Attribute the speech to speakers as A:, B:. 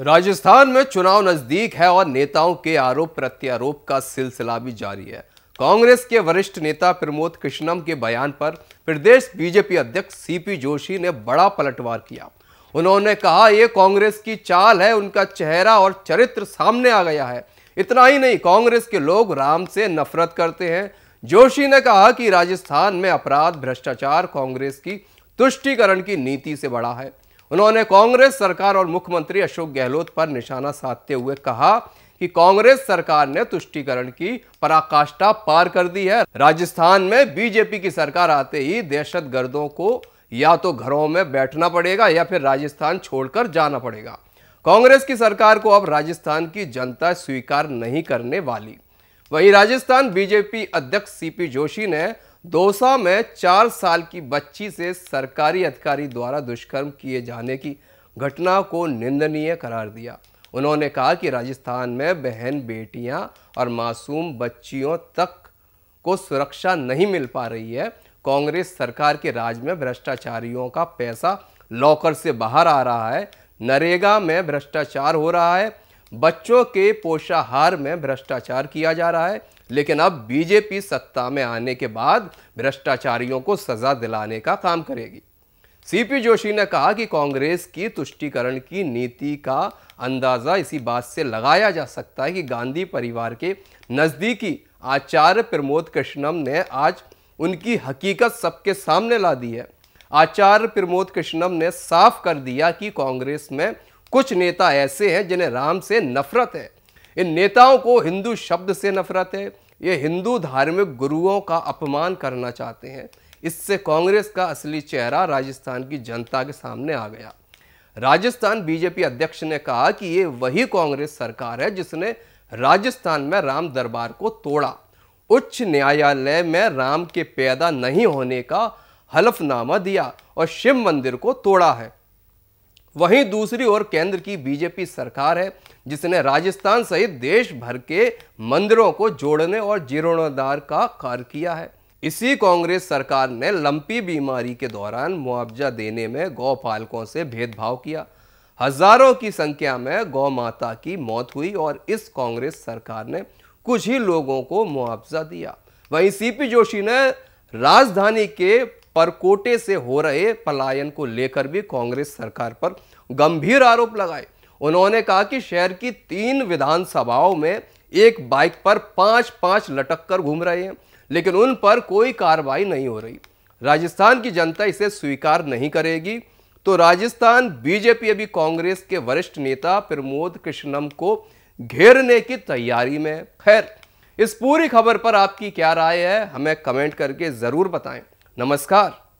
A: राजस्थान में चुनाव नजदीक है और नेताओं के आरोप प्रत्यारोप का सिलसिला भी जारी है कांग्रेस के वरिष्ठ नेता प्रमोद कृष्णम के बयान पर प्रदेश बीजेपी अध्यक्ष सीपी जोशी ने बड़ा पलटवार किया उन्होंने कहा यह कांग्रेस की चाल है उनका चेहरा और चरित्र सामने आ गया है इतना ही नहीं कांग्रेस के लोग राम से नफरत करते हैं जोशी ने कहा कि राजस्थान में अपराध भ्रष्टाचार कांग्रेस की तुष्टिकरण की नीति से बड़ा है उन्होंने कांग्रेस सरकार और मुख्यमंत्री अशोक गहलोत पर निशाना साधते हुए कहा कि कांग्रेस सरकार ने तुष्टिकरण की पराकाष्ठा पार कर दी है राजस्थान में बीजेपी की सरकार आते ही दहशत गर्दों को या तो घरों में बैठना पड़ेगा या फिर राजस्थान छोड़कर जाना पड़ेगा कांग्रेस की सरकार को अब राजस्थान की जनता स्वीकार नहीं करने वाली वहीं राजस्थान बीजेपी अध्यक्ष सीपी जोशी ने दौसा में चार साल की बच्ची से सरकारी अधिकारी द्वारा दुष्कर्म किए जाने की घटना को निंदनीय करार दिया उन्होंने कहा कि राजस्थान में बहन बेटियां और मासूम बच्चियों तक को सुरक्षा नहीं मिल पा रही है कांग्रेस सरकार के राज में भ्रष्टाचारियों का पैसा लॉकर से बाहर आ रहा है नरेगा में भ्रष्टाचार हो रहा है बच्चों के पोषाहार में भ्रष्टाचार किया जा रहा है लेकिन अब बीजेपी सत्ता में आने के बाद भ्रष्टाचारियों को सजा दिलाने का काम करेगी सीपी जोशी ने कहा कि कांग्रेस की तुष्टिकरण की नीति का अंदाज़ा इसी बात से लगाया जा सकता है कि गांधी परिवार के नज़दीकी आचार्य प्रमोद कृष्णम ने आज उनकी हकीकत सबके सामने ला दी है आचार्य प्रमोद कृष्णम ने साफ कर दिया कि कांग्रेस में कुछ नेता ऐसे हैं जिन्हें राम से नफरत है इन नेताओं को हिंदू शब्द से नफरत है ये हिंदू धार्मिक गुरुओं का अपमान करना चाहते हैं इससे कांग्रेस का असली चेहरा राजस्थान की जनता के सामने आ गया राजस्थान बीजेपी अध्यक्ष ने कहा कि ये वही कांग्रेस सरकार है जिसने राजस्थान में राम दरबार को तोड़ा उच्च न्यायालय में राम के पैदा नहीं होने का हलफनामा दिया और शिव मंदिर को तोड़ा है वहीं दूसरी ओर केंद्र की बीजेपी सरकार है जिसने राजस्थान सहित देश भर के मंदिरों को जोड़ने और जीर्णोद्धार का कार्य किया है इसी कांग्रेस सरकार ने लंपी बीमारी के दौरान मुआवजा देने में गौ पालकों से भेदभाव किया हजारों की संख्या में गौ माता की मौत हुई और इस कांग्रेस सरकार ने कुछ ही लोगों को मुआवजा दिया वहीं सीपी जोशी ने राजधानी के परकोटे से हो रहे पलायन को लेकर भी कांग्रेस सरकार पर गंभीर आरोप लगाए उन्होंने कहा कि शहर की तीन विधानसभाओं में एक बाइक पर पांच पांच लटक कर घूम रहे हैं लेकिन उन पर कोई कार्रवाई नहीं हो रही राजस्थान की जनता इसे स्वीकार नहीं करेगी तो राजस्थान बीजेपी अभी कांग्रेस के वरिष्ठ नेता प्रमोद कृष्णम को घेरने की तैयारी में खैर इस पूरी खबर पर आपकी क्या राय है हमें कमेंट करके ज़रूर बताएं नमस्कार